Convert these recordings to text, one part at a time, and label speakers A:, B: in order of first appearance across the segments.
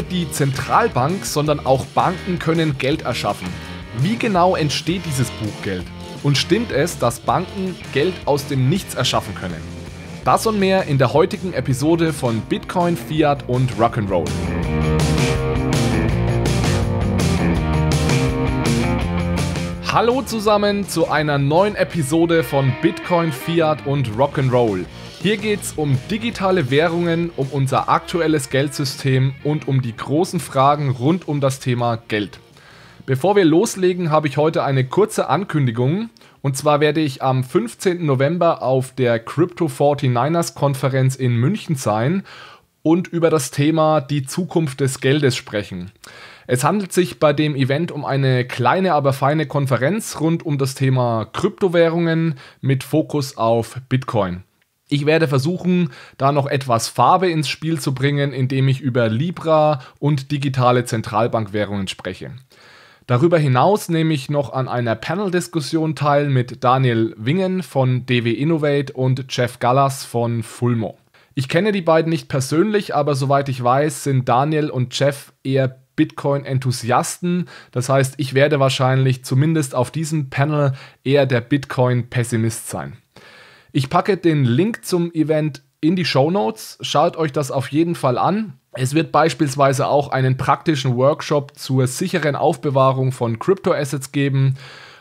A: nur die Zentralbank, sondern auch Banken können Geld erschaffen. Wie genau entsteht dieses Buchgeld? Und stimmt es, dass Banken Geld aus dem Nichts erschaffen können? Das und mehr in der heutigen Episode von Bitcoin, Fiat und Rock'n'Roll. Hallo zusammen zu einer neuen Episode von Bitcoin, Fiat und Rock'n'Roll. Hier geht's um digitale Währungen, um unser aktuelles Geldsystem und um die großen Fragen rund um das Thema Geld. Bevor wir loslegen, habe ich heute eine kurze Ankündigung. Und zwar werde ich am 15. November auf der Crypto 49ers Konferenz in München sein und über das Thema die Zukunft des Geldes sprechen. Es handelt sich bei dem Event um eine kleine, aber feine Konferenz rund um das Thema Kryptowährungen mit Fokus auf Bitcoin. Ich werde versuchen, da noch etwas Farbe ins Spiel zu bringen, indem ich über Libra und digitale Zentralbankwährungen spreche. Darüber hinaus nehme ich noch an einer Panel-Diskussion teil mit Daniel Wingen von DW Innovate und Jeff Gallas von Fulmo. Ich kenne die beiden nicht persönlich, aber soweit ich weiß, sind Daniel und Jeff eher Bitcoin-Enthusiasten. Das heißt, ich werde wahrscheinlich zumindest auf diesem Panel eher der Bitcoin-Pessimist sein. Ich packe den Link zum Event in die Show Notes. Schaut euch das auf jeden Fall an. Es wird beispielsweise auch einen praktischen Workshop zur sicheren Aufbewahrung von crypto geben.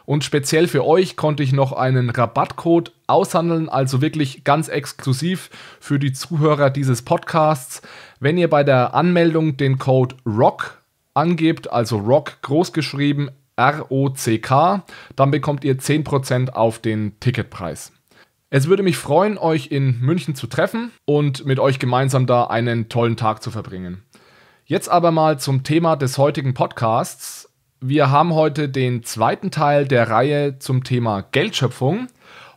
A: Und speziell für euch konnte ich noch einen Rabattcode aushandeln, also wirklich ganz exklusiv für die Zuhörer dieses Podcasts. Wenn ihr bei der Anmeldung den Code ROCK angebt, also Rock großgeschrieben, R-O-C-K, dann bekommt ihr 10% auf den Ticketpreis. Es würde mich freuen, euch in München zu treffen und mit euch gemeinsam da einen tollen Tag zu verbringen. Jetzt aber mal zum Thema des heutigen Podcasts. Wir haben heute den zweiten Teil der Reihe zum Thema Geldschöpfung.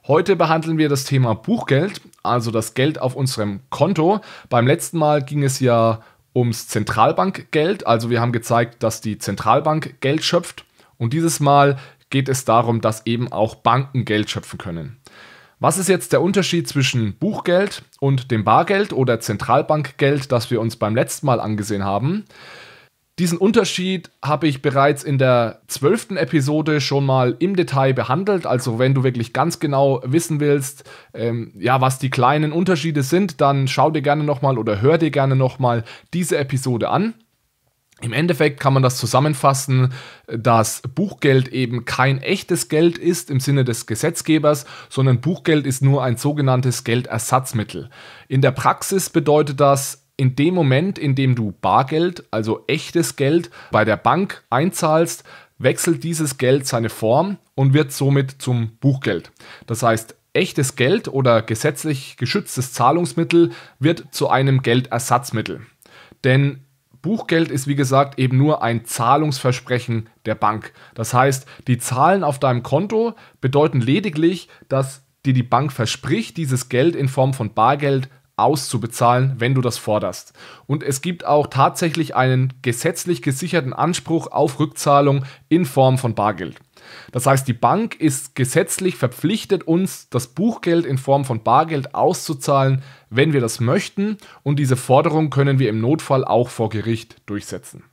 A: Heute behandeln wir das Thema Buchgeld, also das Geld auf unserem Konto. Beim letzten Mal ging es ja ums Zentralbankgeld. Also wir haben gezeigt, dass die Zentralbank Geld schöpft. Und dieses Mal geht es darum, dass eben auch Banken Geld schöpfen können. Was ist jetzt der Unterschied zwischen Buchgeld und dem Bargeld oder Zentralbankgeld, das wir uns beim letzten Mal angesehen haben? Diesen Unterschied habe ich bereits in der zwölften Episode schon mal im Detail behandelt. Also wenn du wirklich ganz genau wissen willst, ähm, ja, was die kleinen Unterschiede sind, dann schau dir gerne nochmal oder hör dir gerne nochmal diese Episode an. Im Endeffekt kann man das zusammenfassen, dass Buchgeld eben kein echtes Geld ist im Sinne des Gesetzgebers, sondern Buchgeld ist nur ein sogenanntes Geldersatzmittel. In der Praxis bedeutet das, in dem Moment, in dem du Bargeld, also echtes Geld, bei der Bank einzahlst, wechselt dieses Geld seine Form und wird somit zum Buchgeld. Das heißt, echtes Geld oder gesetzlich geschütztes Zahlungsmittel wird zu einem Geldersatzmittel. Denn Buchgeld ist wie gesagt eben nur ein Zahlungsversprechen der Bank. Das heißt, die Zahlen auf deinem Konto bedeuten lediglich, dass dir die Bank verspricht, dieses Geld in Form von Bargeld auszubezahlen, wenn du das forderst. Und es gibt auch tatsächlich einen gesetzlich gesicherten Anspruch auf Rückzahlung in Form von Bargeld. Das heißt, die Bank ist gesetzlich verpflichtet, uns das Buchgeld in Form von Bargeld auszuzahlen, wenn wir das möchten, und diese Forderung können wir im Notfall auch vor Gericht durchsetzen.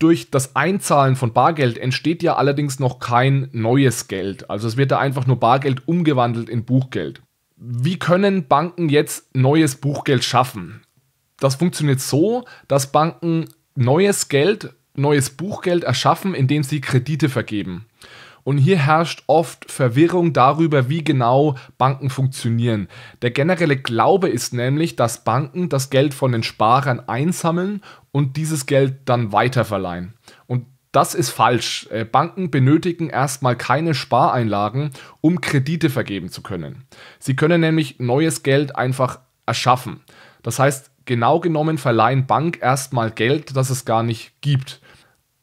A: Durch das Einzahlen von Bargeld entsteht ja allerdings noch kein neues Geld, also es wird da einfach nur Bargeld umgewandelt in Buchgeld wie können Banken jetzt neues Buchgeld schaffen? Das funktioniert so, dass Banken neues Geld, neues Buchgeld erschaffen, indem sie Kredite vergeben. Und hier herrscht oft Verwirrung darüber, wie genau Banken funktionieren. Der generelle Glaube ist nämlich, dass Banken das Geld von den Sparern einsammeln und dieses Geld dann weiterverleihen. Und das ist falsch. Äh, Banken benötigen erstmal keine Spareinlagen, um Kredite vergeben zu können. Sie können nämlich neues Geld einfach erschaffen. Das heißt, genau genommen verleihen Bank erstmal Geld, das es gar nicht gibt.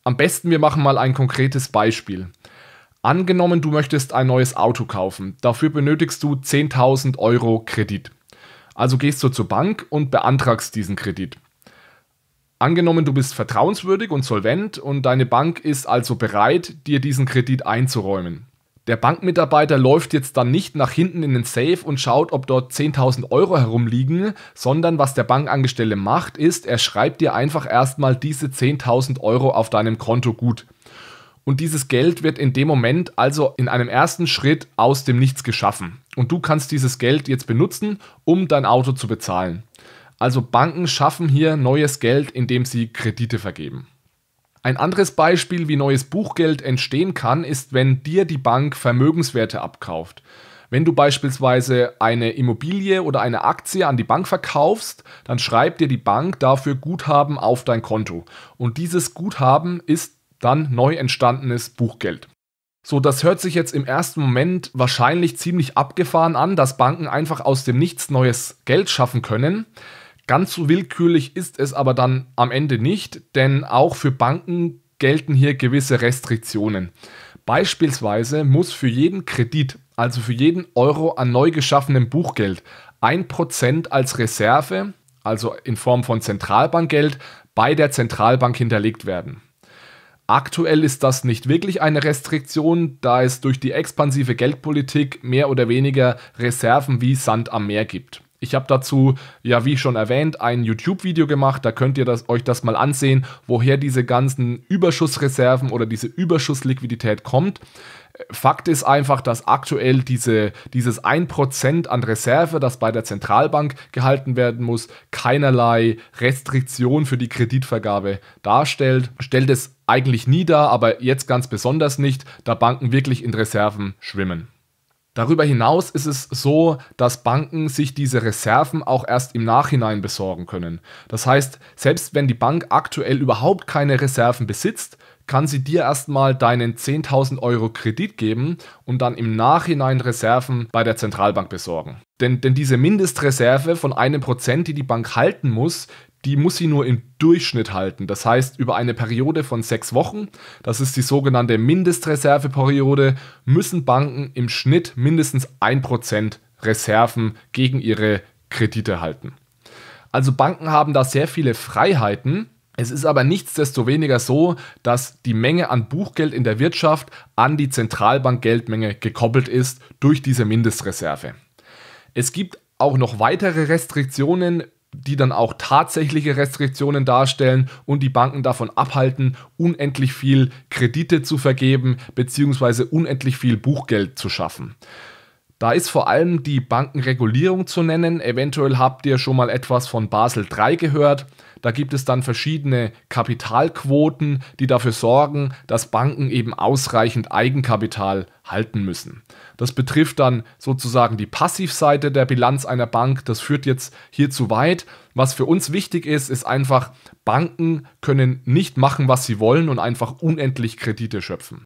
A: Am besten, wir machen mal ein konkretes Beispiel. Angenommen, du möchtest ein neues Auto kaufen. Dafür benötigst du 10.000 Euro Kredit. Also gehst du zur Bank und beantragst diesen Kredit. Angenommen, du bist vertrauenswürdig und solvent und deine Bank ist also bereit, dir diesen Kredit einzuräumen. Der Bankmitarbeiter läuft jetzt dann nicht nach hinten in den Safe und schaut, ob dort 10.000 Euro herumliegen, sondern was der Bankangestellte macht, ist, er schreibt dir einfach erstmal diese 10.000 Euro auf deinem Konto gut. Und dieses Geld wird in dem Moment also in einem ersten Schritt aus dem Nichts geschaffen. Und du kannst dieses Geld jetzt benutzen, um dein Auto zu bezahlen. Also Banken schaffen hier neues Geld, indem sie Kredite vergeben. Ein anderes Beispiel, wie neues Buchgeld entstehen kann, ist, wenn dir die Bank Vermögenswerte abkauft. Wenn du beispielsweise eine Immobilie oder eine Aktie an die Bank verkaufst, dann schreibt dir die Bank dafür Guthaben auf dein Konto. Und dieses Guthaben ist dann neu entstandenes Buchgeld. So, das hört sich jetzt im ersten Moment wahrscheinlich ziemlich abgefahren an, dass Banken einfach aus dem Nichts neues Geld schaffen können. Ganz so willkürlich ist es aber dann am Ende nicht, denn auch für Banken gelten hier gewisse Restriktionen. Beispielsweise muss für jeden Kredit, also für jeden Euro an neu geschaffenem Buchgeld, 1% als Reserve, also in Form von Zentralbankgeld, bei der Zentralbank hinterlegt werden. Aktuell ist das nicht wirklich eine Restriktion, da es durch die expansive Geldpolitik mehr oder weniger Reserven wie Sand am Meer gibt. Ich habe dazu, ja, wie schon erwähnt, ein YouTube-Video gemacht. Da könnt ihr das, euch das mal ansehen, woher diese ganzen Überschussreserven oder diese Überschussliquidität kommt. Fakt ist einfach, dass aktuell diese, dieses 1% an Reserve, das bei der Zentralbank gehalten werden muss, keinerlei Restriktion für die Kreditvergabe darstellt. Stellt es eigentlich nie dar, aber jetzt ganz besonders nicht, da Banken wirklich in Reserven schwimmen. Darüber hinaus ist es so, dass Banken sich diese Reserven auch erst im Nachhinein besorgen können. Das heißt, selbst wenn die Bank aktuell überhaupt keine Reserven besitzt, kann sie dir erstmal deinen 10.000 Euro Kredit geben und dann im Nachhinein Reserven bei der Zentralbank besorgen. Denn, denn diese Mindestreserve von einem Prozent, die die Bank halten muss, die muss sie nur im Durchschnitt halten. Das heißt, über eine Periode von sechs Wochen, das ist die sogenannte Mindestreserveperiode, müssen Banken im Schnitt mindestens 1% Reserven gegen ihre Kredite halten. Also Banken haben da sehr viele Freiheiten. Es ist aber nichtsdestoweniger so, dass die Menge an Buchgeld in der Wirtschaft an die Zentralbankgeldmenge gekoppelt ist durch diese Mindestreserve. Es gibt auch noch weitere Restriktionen, die dann auch tatsächliche Restriktionen darstellen und die Banken davon abhalten, unendlich viel Kredite zu vergeben bzw. unendlich viel Buchgeld zu schaffen. Da ist vor allem die Bankenregulierung zu nennen. Eventuell habt ihr schon mal etwas von Basel III gehört. Da gibt es dann verschiedene Kapitalquoten, die dafür sorgen, dass Banken eben ausreichend Eigenkapital halten müssen. Das betrifft dann sozusagen die Passivseite der Bilanz einer Bank. Das führt jetzt hier zu weit. Was für uns wichtig ist, ist einfach, Banken können nicht machen, was sie wollen und einfach unendlich Kredite schöpfen.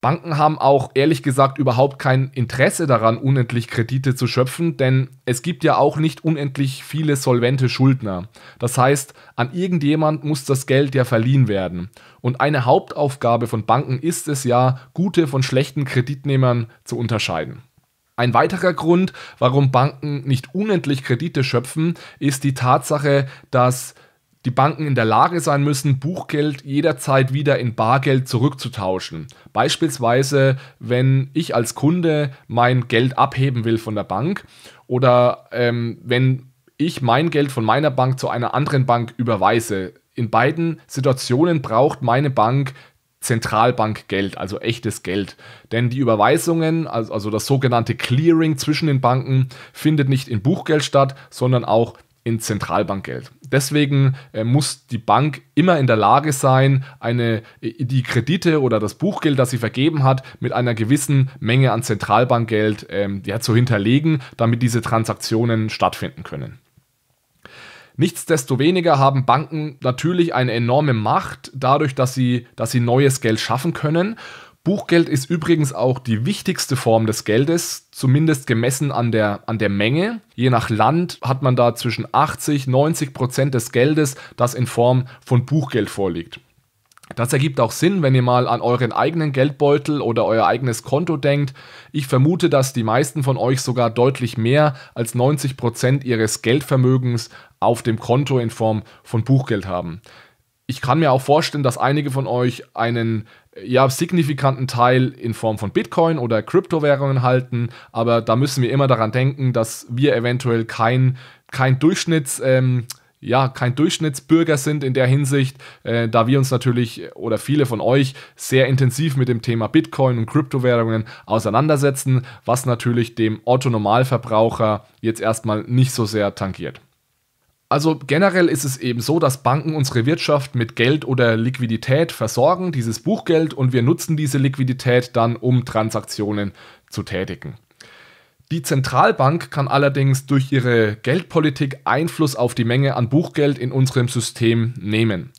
A: Banken haben auch ehrlich gesagt überhaupt kein Interesse daran, unendlich Kredite zu schöpfen, denn es gibt ja auch nicht unendlich viele solvente Schuldner. Das heißt, an irgendjemand muss das Geld ja verliehen werden. Und eine Hauptaufgabe von Banken ist es ja, gute von schlechten Kreditnehmern zu unterscheiden. Ein weiterer Grund, warum Banken nicht unendlich Kredite schöpfen, ist die Tatsache, dass die Banken in der Lage sein müssen, Buchgeld jederzeit wieder in Bargeld zurückzutauschen. Beispielsweise, wenn ich als Kunde mein Geld abheben will von der Bank oder ähm, wenn ich mein Geld von meiner Bank zu einer anderen Bank überweise. In beiden Situationen braucht meine Bank Zentralbankgeld, also echtes Geld. Denn die Überweisungen, also das sogenannte Clearing zwischen den Banken, findet nicht in Buchgeld statt, sondern auch in Zentralbankgeld. Deswegen äh, muss die Bank immer in der Lage sein, eine, äh, die Kredite oder das Buchgeld, das sie vergeben hat, mit einer gewissen Menge an Zentralbankgeld ähm, ja, zu hinterlegen, damit diese Transaktionen stattfinden können. Nichtsdestoweniger haben Banken natürlich eine enorme Macht dadurch, dass sie, dass sie neues Geld schaffen können Buchgeld ist übrigens auch die wichtigste Form des Geldes, zumindest gemessen an der, an der Menge. Je nach Land hat man da zwischen 80, 90 Prozent des Geldes, das in Form von Buchgeld vorliegt. Das ergibt auch Sinn, wenn ihr mal an euren eigenen Geldbeutel oder euer eigenes Konto denkt. Ich vermute, dass die meisten von euch sogar deutlich mehr als 90% Prozent ihres Geldvermögens auf dem Konto in Form von Buchgeld haben. Ich kann mir auch vorstellen, dass einige von euch einen ja, signifikanten Teil in Form von Bitcoin oder Kryptowährungen halten, aber da müssen wir immer daran denken, dass wir eventuell kein, kein Durchschnitts... Ähm, ja, kein Durchschnittsbürger sind in der Hinsicht, äh, da wir uns natürlich oder viele von euch sehr intensiv mit dem Thema Bitcoin und Kryptowährungen auseinandersetzen, was natürlich dem Otto Normalverbraucher jetzt erstmal nicht so sehr tangiert. Also generell ist es eben so, dass Banken unsere Wirtschaft mit Geld oder Liquidität versorgen, dieses Buchgeld, und wir nutzen diese Liquidität dann, um Transaktionen zu tätigen. Die Zentralbank kann allerdings durch ihre Geldpolitik Einfluss auf die Menge an Buchgeld in unserem System nehmen.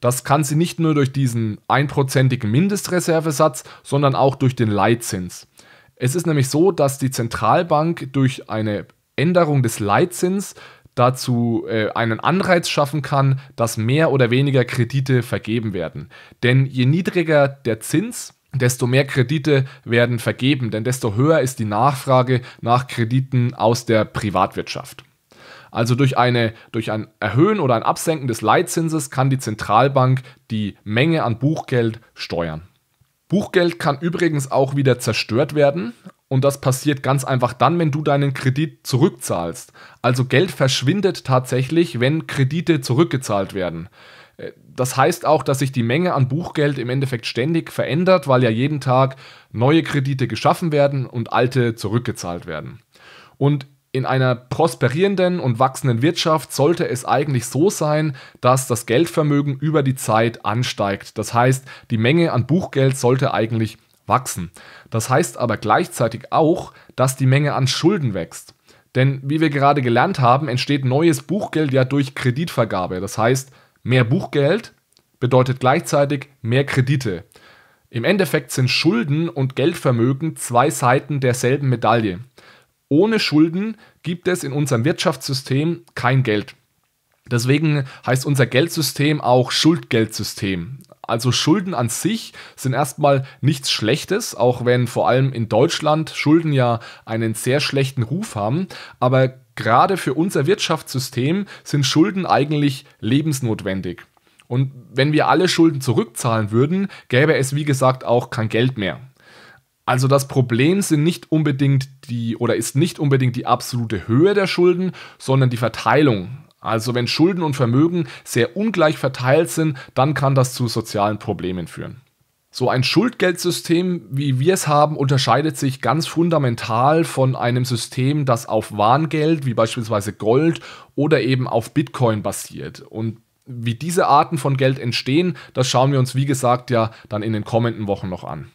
A: Das kann sie nicht nur durch diesen einprozentigen Mindestreservesatz, sondern auch durch den Leitzins. Es ist nämlich so, dass die Zentralbank durch eine Änderung des Leitzins dazu äh, einen Anreiz schaffen kann, dass mehr oder weniger Kredite vergeben werden. Denn je niedriger der Zins, desto mehr Kredite werden vergeben, denn desto höher ist die Nachfrage nach Krediten aus der Privatwirtschaft. Also durch, eine, durch ein Erhöhen oder ein Absenken des Leitzinses kann die Zentralbank die Menge an Buchgeld steuern. Buchgeld kann übrigens auch wieder zerstört werden und das passiert ganz einfach dann, wenn du deinen Kredit zurückzahlst. Also Geld verschwindet tatsächlich, wenn Kredite zurückgezahlt werden. Äh, das heißt auch, dass sich die Menge an Buchgeld im Endeffekt ständig verändert, weil ja jeden Tag neue Kredite geschaffen werden und alte zurückgezahlt werden. Und in einer prosperierenden und wachsenden Wirtschaft sollte es eigentlich so sein, dass das Geldvermögen über die Zeit ansteigt. Das heißt, die Menge an Buchgeld sollte eigentlich wachsen. Das heißt aber gleichzeitig auch, dass die Menge an Schulden wächst. Denn wie wir gerade gelernt haben, entsteht neues Buchgeld ja durch Kreditvergabe. Das heißt, mehr Buchgeld bedeutet gleichzeitig mehr Kredite. Im Endeffekt sind Schulden und Geldvermögen zwei Seiten derselben Medaille. Ohne Schulden gibt es in unserem Wirtschaftssystem kein Geld. Deswegen heißt unser Geldsystem auch Schuldgeldsystem also Schulden an sich sind erstmal nichts Schlechtes, auch wenn vor allem in Deutschland Schulden ja einen sehr schlechten Ruf haben, aber gerade für unser Wirtschaftssystem sind Schulden eigentlich lebensnotwendig. Und wenn wir alle Schulden zurückzahlen würden, gäbe es wie gesagt auch kein Geld mehr. Also das Problem sind nicht unbedingt die oder ist nicht unbedingt die absolute Höhe der Schulden, sondern die Verteilung also wenn Schulden und Vermögen sehr ungleich verteilt sind, dann kann das zu sozialen Problemen führen. So ein Schuldgeldsystem, wie wir es haben, unterscheidet sich ganz fundamental von einem System, das auf Warngeld, wie beispielsweise Gold oder eben auf Bitcoin basiert. Und wie diese Arten von Geld entstehen, das schauen wir uns, wie gesagt, ja dann in den kommenden Wochen noch an.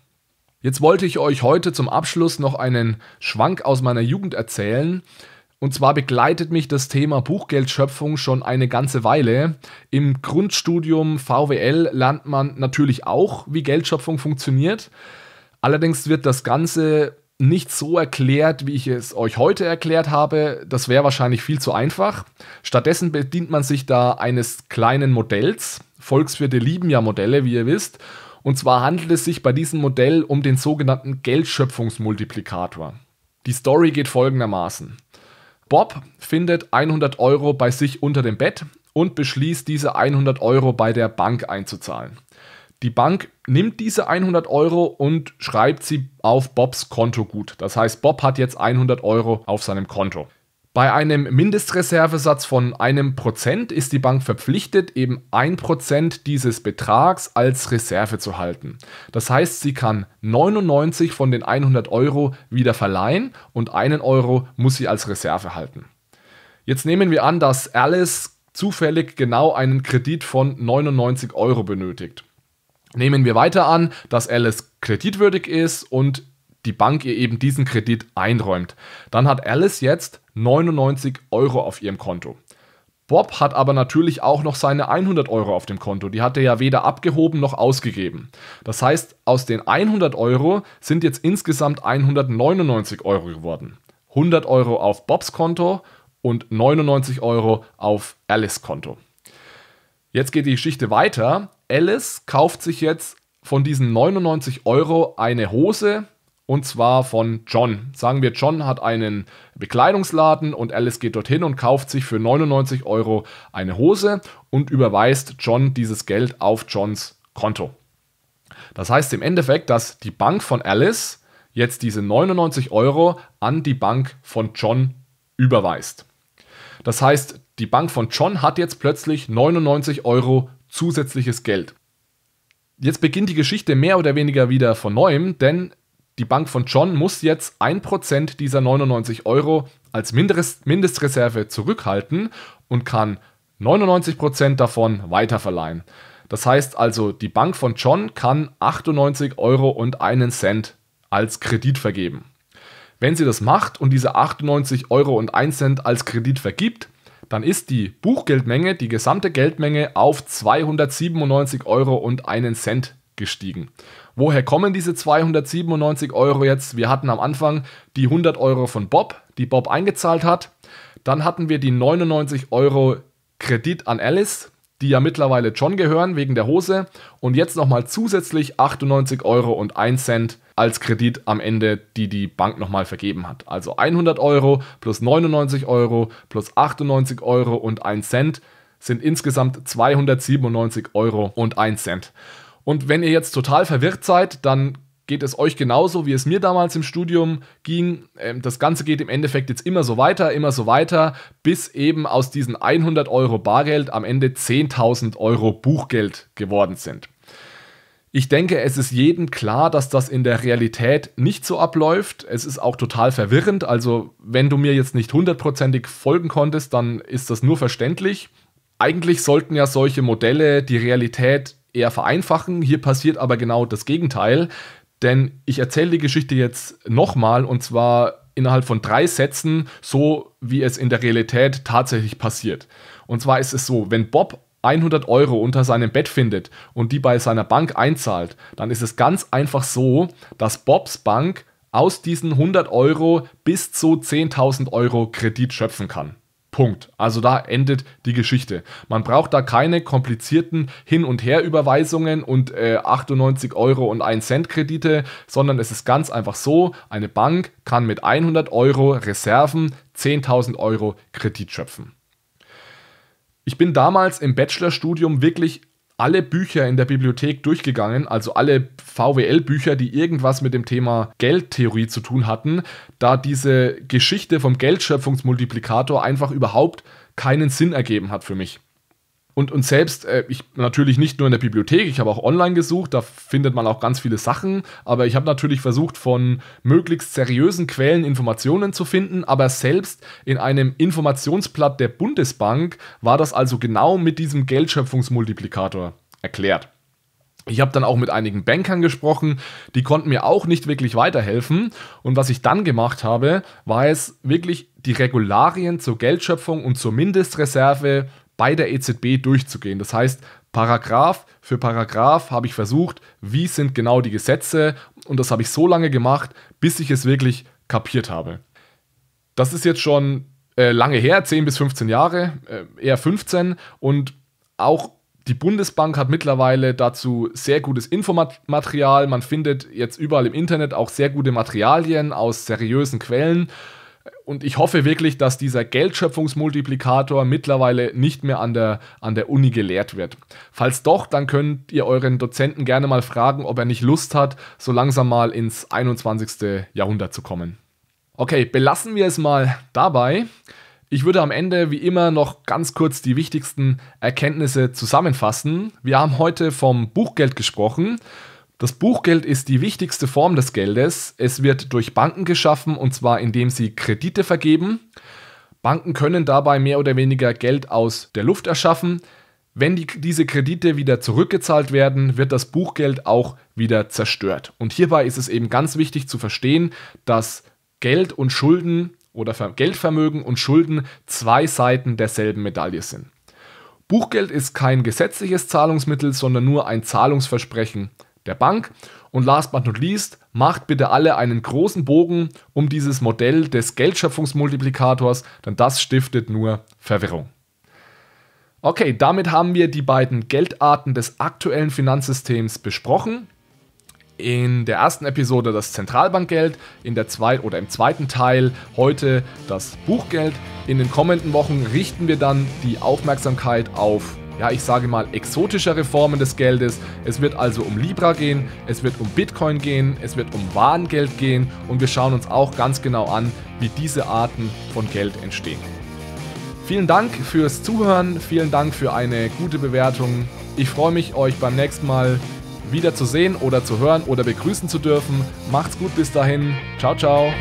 A: Jetzt wollte ich euch heute zum Abschluss noch einen Schwank aus meiner Jugend erzählen. Und zwar begleitet mich das Thema Buchgeldschöpfung schon eine ganze Weile. Im Grundstudium VWL lernt man natürlich auch, wie Geldschöpfung funktioniert. Allerdings wird das Ganze nicht so erklärt, wie ich es euch heute erklärt habe. Das wäre wahrscheinlich viel zu einfach. Stattdessen bedient man sich da eines kleinen Modells. Volkswirte lieben ja Modelle, wie ihr wisst. Und zwar handelt es sich bei diesem Modell um den sogenannten Geldschöpfungsmultiplikator. Die Story geht folgendermaßen. Bob findet 100 Euro bei sich unter dem Bett und beschließt, diese 100 Euro bei der Bank einzuzahlen. Die Bank nimmt diese 100 Euro und schreibt sie auf Bobs Konto gut. Das heißt, Bob hat jetzt 100 Euro auf seinem Konto. Bei einem Mindestreservesatz von einem Prozent ist die Bank verpflichtet, eben ein Prozent dieses Betrags als Reserve zu halten. Das heißt, sie kann 99 von den 100 Euro wieder verleihen und einen Euro muss sie als Reserve halten. Jetzt nehmen wir an, dass Alice zufällig genau einen Kredit von 99 Euro benötigt. Nehmen wir weiter an, dass Alice kreditwürdig ist und die Bank ihr eben diesen Kredit einräumt. Dann hat Alice jetzt 99 Euro auf ihrem Konto. Bob hat aber natürlich auch noch seine 100 Euro auf dem Konto. Die hat er ja weder abgehoben noch ausgegeben. Das heißt, aus den 100 Euro sind jetzt insgesamt 199 Euro geworden. 100 Euro auf Bobs Konto und 99 Euro auf Alice Konto. Jetzt geht die Geschichte weiter. Alice kauft sich jetzt von diesen 99 Euro eine Hose, und zwar von John. Sagen wir, John hat einen Bekleidungsladen und Alice geht dorthin und kauft sich für 99 Euro eine Hose und überweist John dieses Geld auf Johns Konto. Das heißt im Endeffekt, dass die Bank von Alice jetzt diese 99 Euro an die Bank von John überweist. Das heißt, die Bank von John hat jetzt plötzlich 99 Euro zusätzliches Geld. Jetzt beginnt die Geschichte mehr oder weniger wieder von neuem, denn die Bank von John muss jetzt 1% dieser 99 Euro als Mindestreserve zurückhalten und kann 99% davon weiterverleihen. Das heißt also, die Bank von John kann 98 Euro und einen Cent als Kredit vergeben. Wenn sie das macht und diese 98 Euro und 1 Cent als Kredit vergibt, dann ist die Buchgeldmenge, die gesamte Geldmenge auf 297 Euro und einen Cent gestiegen. Woher kommen diese 297 Euro jetzt? Wir hatten am Anfang die 100 Euro von Bob, die Bob eingezahlt hat. Dann hatten wir die 99 Euro Kredit an Alice, die ja mittlerweile John gehören wegen der Hose. Und jetzt nochmal zusätzlich 98 Euro und 1 Cent als Kredit am Ende, die die Bank nochmal vergeben hat. Also 100 Euro plus 99 Euro plus 98 Euro und 1 Cent sind insgesamt 297 Euro und 1 Cent. Und wenn ihr jetzt total verwirrt seid, dann geht es euch genauso, wie es mir damals im Studium ging. Ähm, das Ganze geht im Endeffekt jetzt immer so weiter, immer so weiter, bis eben aus diesen 100 Euro Bargeld am Ende 10.000 Euro Buchgeld geworden sind. Ich denke, es ist jedem klar, dass das in der Realität nicht so abläuft. Es ist auch total verwirrend. Also, wenn du mir jetzt nicht hundertprozentig folgen konntest, dann ist das nur verständlich. Eigentlich sollten ja solche Modelle die Realität eher vereinfachen. Hier passiert aber genau das Gegenteil, denn ich erzähle die Geschichte jetzt nochmal und zwar innerhalb von drei Sätzen, so wie es in der Realität tatsächlich passiert. Und zwar ist es so, wenn Bob 100 Euro unter seinem Bett findet und die bei seiner Bank einzahlt, dann ist es ganz einfach so, dass Bobs Bank aus diesen 100 Euro bis zu 10.000 Euro Kredit schöpfen kann. Punkt. Also da endet die Geschichte. Man braucht da keine komplizierten Hin- und Herüberweisungen und äh, 98 Euro und 1 Cent Kredite, sondern es ist ganz einfach so, eine Bank kann mit 100 Euro Reserven 10.000 Euro Kredit schöpfen. Ich bin damals im Bachelorstudium wirklich alle Bücher in der Bibliothek durchgegangen, also alle VWL-Bücher, die irgendwas mit dem Thema Geldtheorie zu tun hatten, da diese Geschichte vom Geldschöpfungsmultiplikator einfach überhaupt keinen Sinn ergeben hat für mich und, und selbst, äh, ich natürlich nicht nur in der Bibliothek, ich habe auch online gesucht, da findet man auch ganz viele Sachen, aber ich habe natürlich versucht, von möglichst seriösen Quellen Informationen zu finden, aber selbst in einem Informationsblatt der Bundesbank war das also genau mit diesem Geldschöpfungsmultiplikator erklärt. Ich habe dann auch mit einigen Bankern gesprochen, die konnten mir auch nicht wirklich weiterhelfen. Und was ich dann gemacht habe, war es wirklich die Regularien zur Geldschöpfung und zur Mindestreserve bei der EZB durchzugehen. Das heißt, Paragraph für Paragraph habe ich versucht, wie sind genau die Gesetze und das habe ich so lange gemacht, bis ich es wirklich kapiert habe. Das ist jetzt schon äh, lange her, 10 bis 15 Jahre, äh, eher 15 und auch die Bundesbank hat mittlerweile dazu sehr gutes Infomaterial. Man findet jetzt überall im Internet auch sehr gute Materialien aus seriösen Quellen und ich hoffe wirklich, dass dieser Geldschöpfungsmultiplikator mittlerweile nicht mehr an der, an der Uni gelehrt wird. Falls doch, dann könnt ihr euren Dozenten gerne mal fragen, ob er nicht Lust hat, so langsam mal ins 21. Jahrhundert zu kommen. Okay, belassen wir es mal dabei. Ich würde am Ende wie immer noch ganz kurz die wichtigsten Erkenntnisse zusammenfassen. Wir haben heute vom Buchgeld gesprochen das Buchgeld ist die wichtigste Form des Geldes. Es wird durch Banken geschaffen und zwar indem sie Kredite vergeben. Banken können dabei mehr oder weniger Geld aus der Luft erschaffen. Wenn die, diese Kredite wieder zurückgezahlt werden, wird das Buchgeld auch wieder zerstört. Und hierbei ist es eben ganz wichtig zu verstehen, dass Geld und Schulden oder Geldvermögen und Schulden zwei Seiten derselben Medaille sind. Buchgeld ist kein gesetzliches Zahlungsmittel, sondern nur ein Zahlungsversprechen der Bank. Und last but not least, macht bitte alle einen großen Bogen um dieses Modell des Geldschöpfungsmultiplikators, denn das stiftet nur Verwirrung. Okay, damit haben wir die beiden Geldarten des aktuellen Finanzsystems besprochen. In der ersten Episode das Zentralbankgeld, in der zweiten oder im zweiten Teil heute das Buchgeld. In den kommenden Wochen richten wir dann die Aufmerksamkeit auf ja, ich sage mal, exotischere Formen des Geldes. Es wird also um Libra gehen, es wird um Bitcoin gehen, es wird um Warengeld gehen und wir schauen uns auch ganz genau an, wie diese Arten von Geld entstehen. Vielen Dank fürs Zuhören, vielen Dank für eine gute Bewertung. Ich freue mich, euch beim nächsten Mal wieder zu sehen oder zu hören oder begrüßen zu dürfen. Macht's gut bis dahin. Ciao, ciao.